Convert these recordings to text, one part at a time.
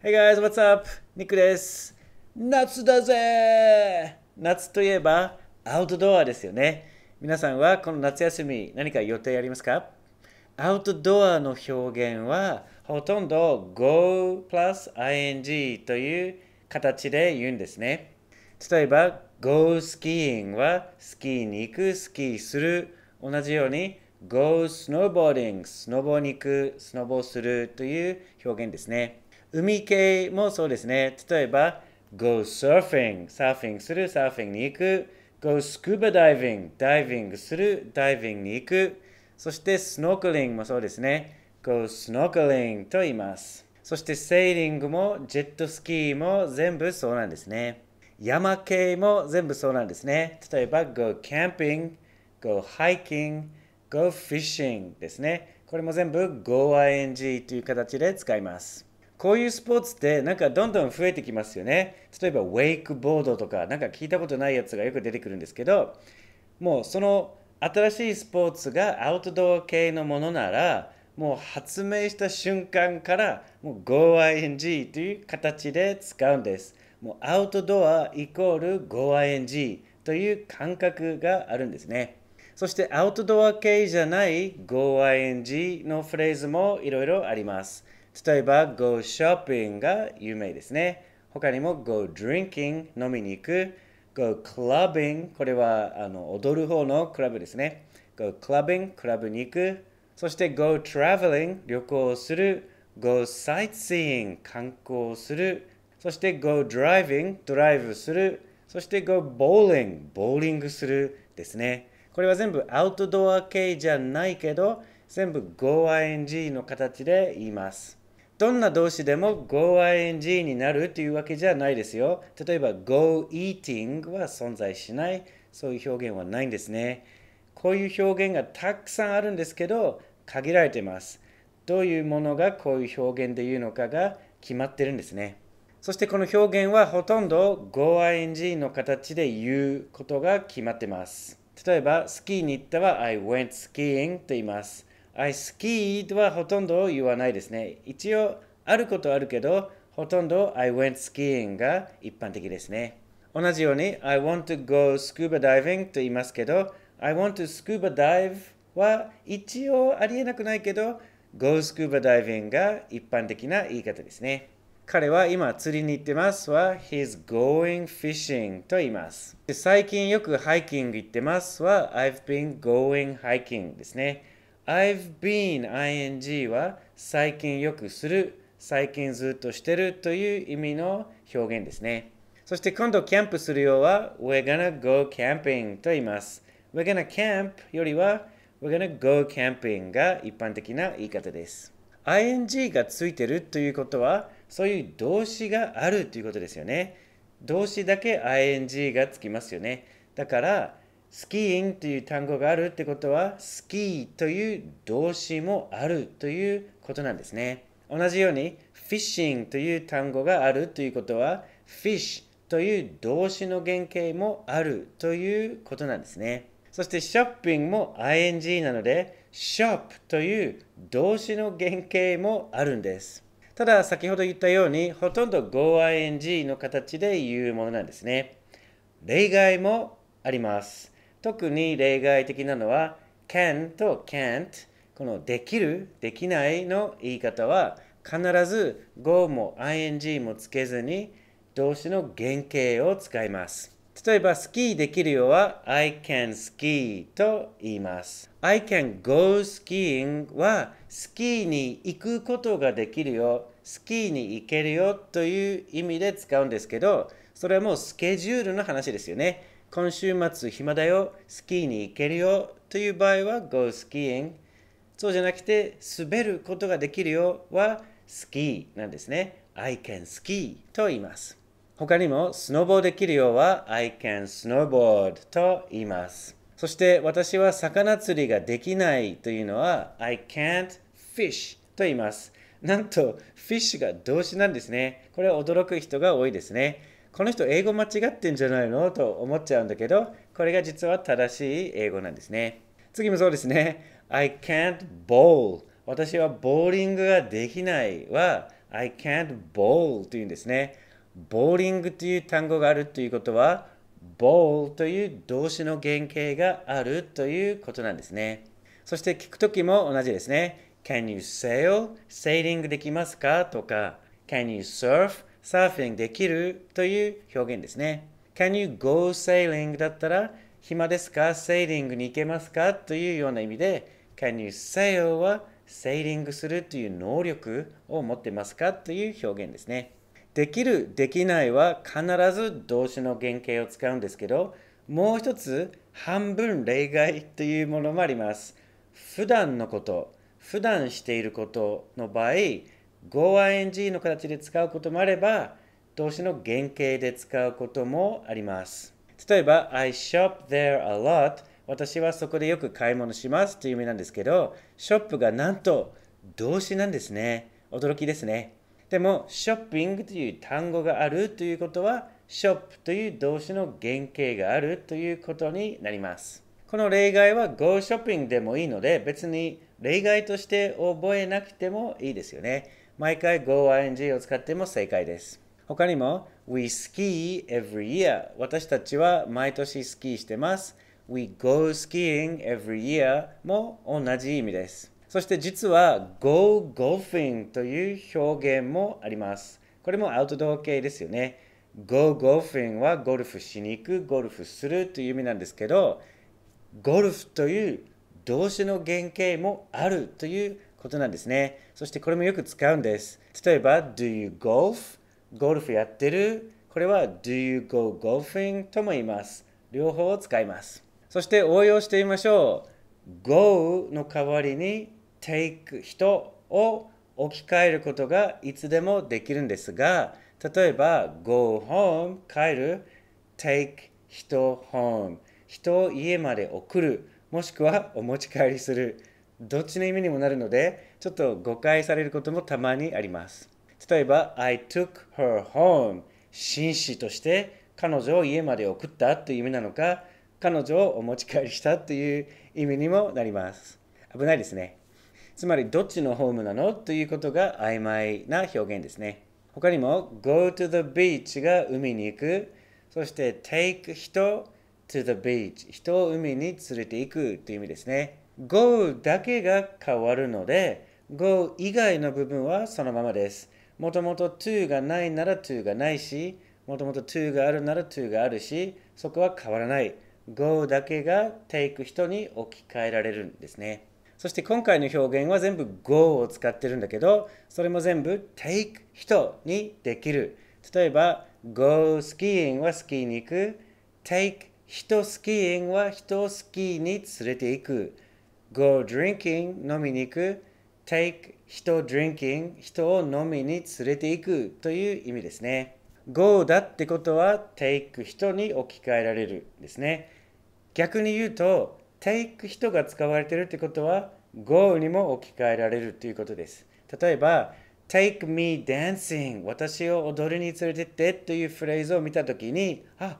Hey guys, what's up? ニックです。夏だぜ夏といえばアウトドアですよね。皆さんはこの夏休み何か予定ありますかアウトドアの表現はほとんど go plus ing という形で言うんですね。例えば go skiing はスキーに行く、スキーする。同じように go snowboarding スノボに行く、スノボするという表現ですね。海系もそうですね。例えば、go surfing、サーフィングする、サーフィングに行く。go scuba diving、ダイビングする、ダイビングに行く。そして、snorkeling もそうですね。go snorkeling と言います。そして、セーリングも、ジェットスキーも全部そうなんですね。山系も全部そうなんですね。例えば、go camping、go hiking、go fishing ですね。これも全部 go ing という形で使います。こういうスポーツってなんかどんどん増えてきますよね例えばウェイクボードとかなんか聞いたことないやつがよく出てくるんですけどもうその新しいスポーツがアウトドア系のものならもう発明した瞬間からもう GoING という形で使うんですもうアウトドアイコール GoING という感覚があるんですねそしてアウトドア系じゃない GoING のフレーズもいろいろあります例えば go shopping が有名ですね。他にも go drinking 飲みに行く go clubbing これはあの踊る方のクラブですね。go clubbing クラブに行くそして go traveling 旅行する go sightseeing 観光するそして go driving ドライブするそして go bowling ボーリングするですね。これは全部アウトドア系じゃないけど全部 GoING の形で言います。どんな動詞でも GoING になるというわけじゃないですよ。例えば GoEating は存在しない。そういう表現はないんですね。こういう表現がたくさんあるんですけど、限られています。どういうものがこういう表現で言うのかが決まってるんですね。そしてこの表現はほとんど GoING の形で言うことが決まってます。例えば、スキーに行ったは I went skiing と言います。I skied はほとんど言わないですね。一応あることあるけど、ほとんど I went skiing が一般的ですね。同じように I want to go scuba diving と言いますけど、I want to scuba dive は一応ありえなくないけど、go scuba diving が一般的な言い方ですね。彼は今釣りに行ってますは He's going fishing と言います。最近よくハイキング行ってますは I've been going hiking ですね。I've been ing は最近よくする、最近ずっとしてるという意味の表現ですね。そして今度キャンプするようは We're gonna go camping と言います。We're gonna camp よりは We're gonna go camping が一般的な言い方です。ing がついてるということはそういう動詞があるということですよね。動詞だけ ing がつきますよね。だからスキーインという単語があるってことは、スキーという動詞もあるということなんですね。同じように、フィッシングという単語があるということは、フィッシュという動詞の原型もあるということなんですね。そして、ショッピングも ing なので、ショップという動詞の原型もあるんです。ただ、先ほど言ったように、ほとんど go ing の形で言うものなんですね。例外もあります。特に例外的なのは can と can't このできるできないの言い方は必ず go も ing もつけずに動詞の原型を使います例えばスキーできるようは I can ski と言います I can go skiing はスキーに行くことができるよスキーに行けるよという意味で使うんですけどそれはもうスケジュールの話ですよね今週末暇だよ、スキーに行けるよという場合は go skiing。そうじゃなくて、滑ることができるよはスキーなんですね。I can ski と言います。他にも、スノボーできるよは I can snowboard と言います。そして私は魚釣りができないというのは I can't fish と言います。なんとフィッシュが動詞なんですね。これは驚く人が多いですね。この人英語間違ってんじゃないのと思っちゃうんだけど、これが実は正しい英語なんですね。次もそうですね。I can't bowl 私はボーリングができないは I can't bowl というんですね。ボーリングという単語があるということは bowl という動詞の原型があるということなんですね。そして聞くときも同じですね。Can you sail? セーリングできますかとか Can you surf? サーフィンできるという表現ですね。Can you go sailing? だったら暇ですかセーリングに行けますかというような意味で Can you sail? はセーリングするという能力を持ってますかという表現ですね。できる、できないは必ず動詞の原型を使うんですけど、もう一つ半分例外というものもあります。普段のこと、普段していることの場合 GoING の形で使うこともあれば動詞の原型で使うこともあります例えば I shop there a lot 私はそこでよく買い物しますという意味なんですけどショップがなんと動詞なんですね驚きですねでもショッピングという単語があるということはショップという動詞の原型があるということになりますこの例外は Go shopping でもいいので別に例外として覚えなくてもいいですよね。毎回 GoING を使っても正解です。他にも We ski every year 私たちは毎年スキーしてます。We go skiing every year も同じ意味です。そして実は Go golfing という表現もあります。これもアウトドア系ですよね。Go golfing はゴルフしに行く、ゴルフするという意味なんですけど、ゴルフという動詞の原型もあるということなんですね。そしてこれもよく使うんです。例えば、Do you golf? ゴルフやってるこれは Do you go golfing? とも言います。両方を使います。そして応用してみましょう。go の代わりに take 人を置き換えることがいつでもできるんですが、例えば go home 帰る take 人 home 人を家まで送るもしくはお持ち帰りするどっちの意味にもなるのでちょっと誤解されることもたまにあります例えば I took her home 紳士として彼女を家まで送ったという意味なのか彼女をお持ち帰りしたという意味にもなります危ないですねつまりどっちのホームなのということが曖昧な表現ですね他にも go to the beach が海に行くそして take 人 to the beach 人を海に連れて行くという意味ですね go だけが変わるので go 以外の部分はそのままですもともと to がないなら to がないしもともと to があるなら to があるしそこは変わらない go だけが take 人に置き換えられるんですねそして今回の表現は全部 go を使ってるんだけどそれも全部 take 人にできる例えば go skiing はスキーに行く take 人好き ing は人を好きに連れて行く。go drinking 飲みに行く。take 人 drinking 人を飲みに連れて行くという意味ですね。go だってことは take 人に置き換えられるですね。逆に言うと take 人が使われてるってことは go にも置き換えられるということです。例えば Take me dancing 私を踊りに連れてってというフレーズを見たときにあ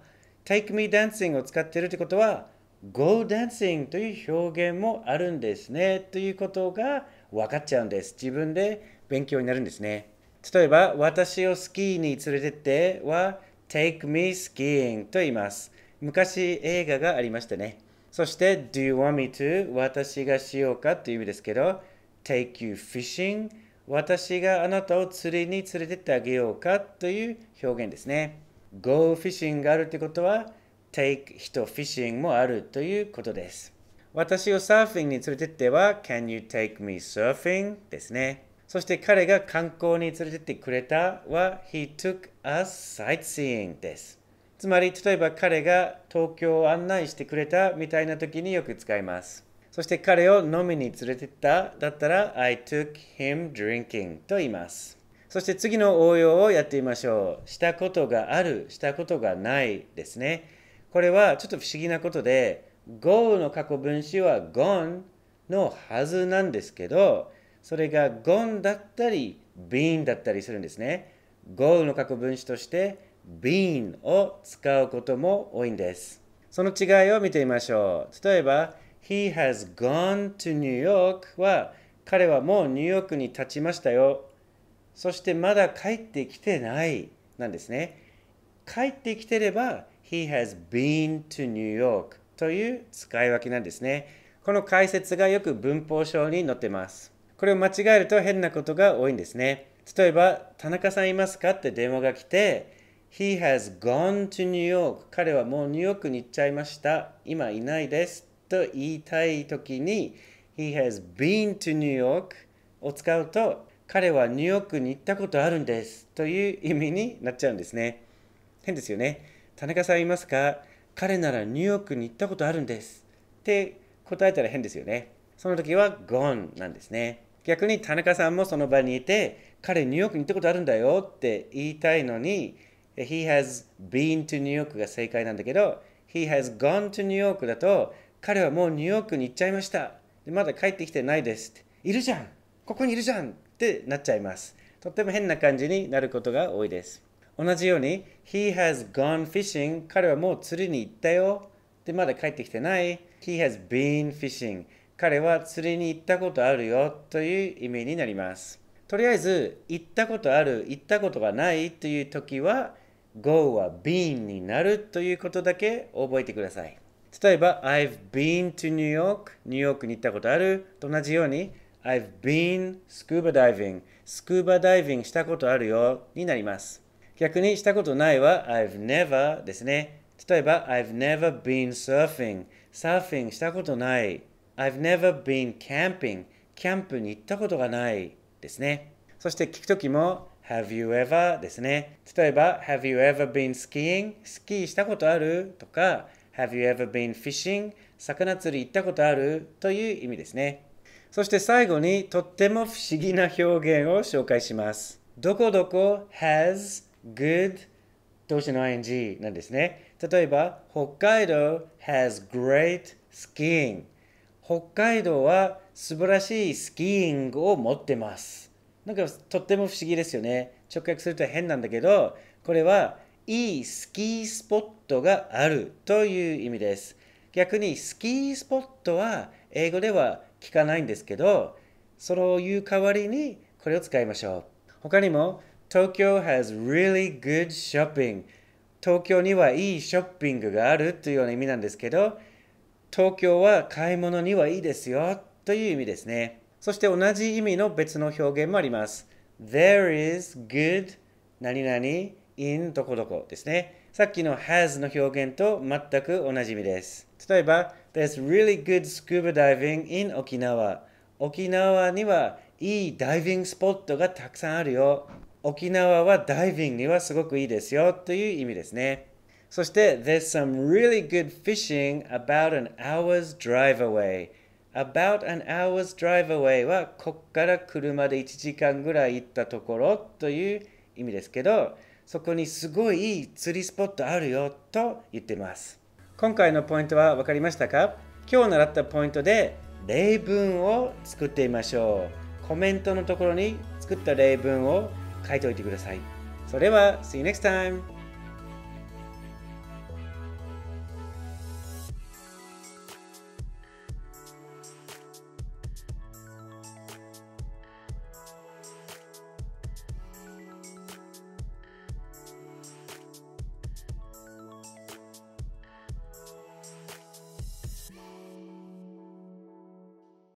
take me dancing を使っているということは go dancing という表現もあるんですねということが分かっちゃうんです。自分で勉強になるんですね。例えば私をスキーに連れてっては take me skiing と言います。昔映画がありましたね。そして do you want me to 私がしようかという意味ですけど take you fishing 私があなたを釣りに連れてってあげようかという表現ですね。go fishing があるってことは take 人 fishing もあるということです。私をサーフィンに連れてっては can you take me surfing ですね。そして彼が観光に連れてってくれたは he took us sightseeing です。つまり例えば彼が東京を案内してくれたみたいな時によく使います。そして彼を飲みに連れてっただったら I took him drinking と言います。そして次の応用をやってみましょう。したことがある、したことがないですね。これはちょっと不思議なことで、go の過去分詞は gone のはずなんですけど、それが gone だったり、been だったりするんですね。go の過去分詞として been を使うことも多いんです。その違いを見てみましょう。例えば、He has gone to New York は彼はもうニューヨークに立ちましたよそしてまだ帰ってきてないなんですね。帰ってきてれば、He has been to New York という使い分けなんですね。この解説がよく文法書に載ってます。これを間違えると変なことが多いんですね。例えば、田中さんいますかって電話が来て、He has gone to New York 彼はもうニューヨークに行っちゃいました。今いないですと言いたいときに、He has been to New York を使うと、彼はニューヨークに行ったことあるんですという意味になっちゃうんですね。変ですよね。田中さんいますか彼ならニューヨークに行ったことあるんですって答えたら変ですよね。その時は gone なんですね。逆に田中さんもその場にいて彼ニューヨークに行ったことあるんだよって言いたいのに He has been to New York が正解なんだけど He has gone to New York だと彼はもうニューヨークに行っちゃいました。でまだ帰ってきてないですって。いるじゃんここにいるじゃんってなっちゃいます。とっても変な感じになることが多いです。同じように、He has gone fishing 彼はもう釣りに行ったよ。で、まだ帰ってきてない。He has been fishing 彼は釣りに行ったことあるよという意味になります。とりあえず、行ったことある、行ったことがないという時は、go は been になるということだけ覚えてください。例えば、I've been to New York、ニューヨークに行ったことあると同じように、I've been scuba diving スクーバダイビングしたことあるよになります逆にしたことないは I've never ですね例えば I've never been surfing サーフィンしたことない I've never been camping キャンプに行ったことがないですねそして聞くときも Have you ever ですね例えば Have you ever been skiing スキーしたことあるとか Have you ever been fishing 魚釣り行ったことあるという意味ですねそして最後にとっても不思議な表現を紹介します。どこどこ has good 動詞の ing なんですね。例えば、北海道 has great skiing。北海道は素晴らしいスキーイングを持ってます。なんかとっても不思議ですよね。直訳すると変なんだけど、これはいいスキースポットがあるという意味です。逆にスキースポットは英語では聞かないんですけど、そういう代わりにこれを使いましょう。他にも、東京 has really good shopping。東京にはいいショッピングがあるというような意味なんですけど、東京は買い物にはいいですよという意味ですね。そして同じ意味の別の表現もあります。There is good 何々 in どこどこですね。さっきの has の表現と全く同じ意味です。例えば、There's really good scuba diving in 沖縄。沖縄にはいいダイビングスポットがたくさんあるよ。沖縄はダイビングにはすごくいいですよという意味ですね。そして、There's some really good fishing about an hour's drive away. About an hour's drive away はこっから車で1時間ぐらい行ったところという意味ですけど、そこにすごいいい釣りスポットあるよと言ってます。今回のポイントは分かりましたか今日習ったポイントで例文を作ってみましょう。コメントのところに作った例文を書いておいてください。それは、See you next time!